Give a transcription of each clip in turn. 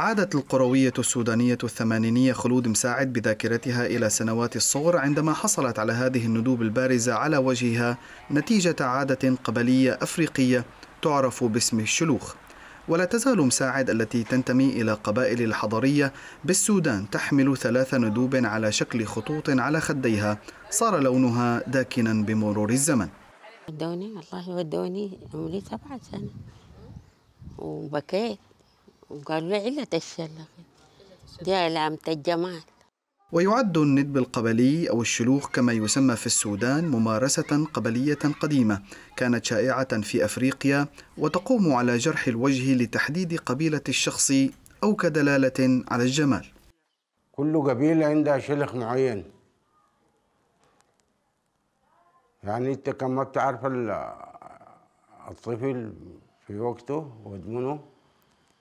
عادت القروية السودانية الثمانينية خلود مساعد بذاكرتها إلى سنوات الصغر عندما حصلت على هذه الندوب البارزة على وجهها نتيجة عادة قبلية أفريقية تعرف باسم الشلوخ ولا تزال مساعد التي تنتمي إلى قبائل الحضرية بالسودان تحمل ثلاث ندوب على شكل خطوط على خديها صار لونها داكنا بمرور الزمن ودوني الله ودوني عمري سبعة سنة وبكيت وقالوا لي علة الشلغ دي علامة الجمال ويعد الندب القبلي أو الشلوخ كما يسمى في السودان ممارسة قبلية قديمة كانت شائعة في أفريقيا وتقوم على جرح الوجه لتحديد قبيلة الشخص أو كدلالة على الجمال كل قبيلة عندها شلخ معين يعني أنت كما بتعرف الطفل في وقته ودمنه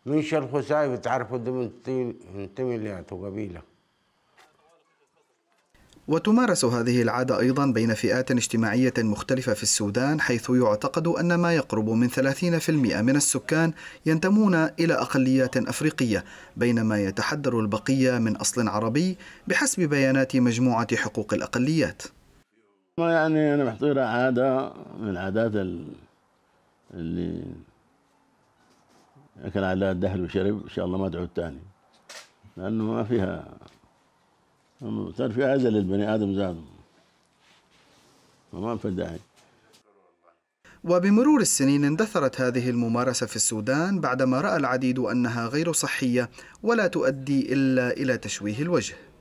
من شرخ سايب تعرفوا ده منتمي لأتو قبيلة وتمارس هذه العادة أيضا بين فئات اجتماعية مختلفة في السودان حيث يعتقد أن ما يقرب من 30% من السكان ينتمون إلى أقليات أفريقية بينما يتحدر البقية من أصل عربي بحسب بيانات مجموعة حقوق الأقليات ما يعني أنا محضرة عادة من العادات اللي لكن على دهل وشرب إن شاء الله ما أدعو الثاني لأنه ما فيها صار في أذى للبني آدم زاد وما في داعي وبمرور السنين اندثرت هذه الممارسة في السودان بعدما رأى العديد أنها غير صحية ولا تؤدي إلا إلى تشويه الوجه